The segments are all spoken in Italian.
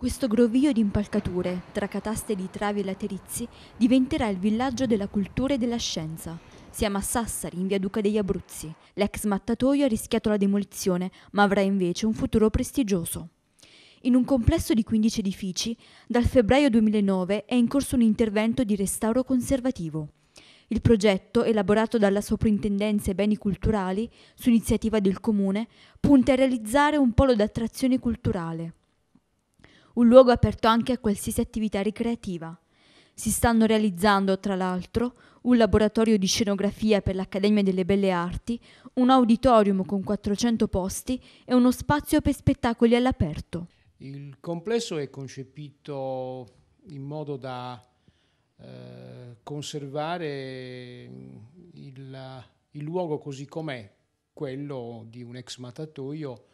Questo groviglio di impalcature, tra cataste di travi e laterizi, diventerà il villaggio della cultura e della scienza. Siamo a Sassari, in via Duca degli Abruzzi. L'ex mattatoio ha rischiato la demolizione, ma avrà invece un futuro prestigioso. In un complesso di 15 edifici, dal febbraio 2009 è in corso un intervento di restauro conservativo. Il progetto, elaborato dalla Soprintendenza ai Beni Culturali, su iniziativa del Comune, punta a realizzare un polo d'attrazione culturale un luogo aperto anche a qualsiasi attività ricreativa. Si stanno realizzando, tra l'altro, un laboratorio di scenografia per l'Accademia delle Belle Arti, un auditorium con 400 posti e uno spazio per spettacoli all'aperto. Il complesso è concepito in modo da eh, conservare il, il luogo così com'è, quello di un ex mattatoio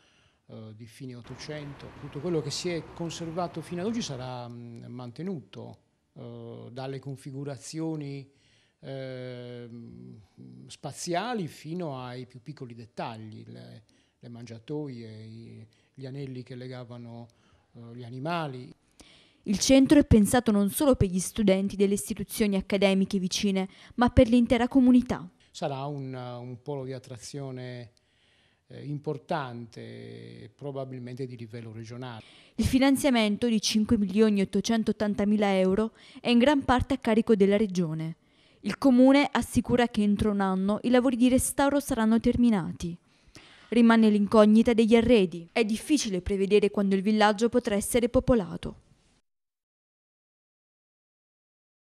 eh, di fine 800, tutto quello che si è conservato fino ad oggi sarà mm, mantenuto eh, dalle configurazioni ehm, spaziali fino ai più piccoli dettagli, le, mangiatoie, gli anelli che legavano eh, gli animali. Il centro è pensato non solo per gli studenti delle istituzioni accademiche vicine, ma per l'intera comunità. Sarà un, un polo di attrazione eh, importante, e probabilmente di livello regionale. Il finanziamento di 5.880.000 euro è in gran parte a carico della regione. Il comune assicura che entro un anno i lavori di restauro saranno terminati. Rimane l'incognita degli arredi. È difficile prevedere quando il villaggio potrà essere popolato.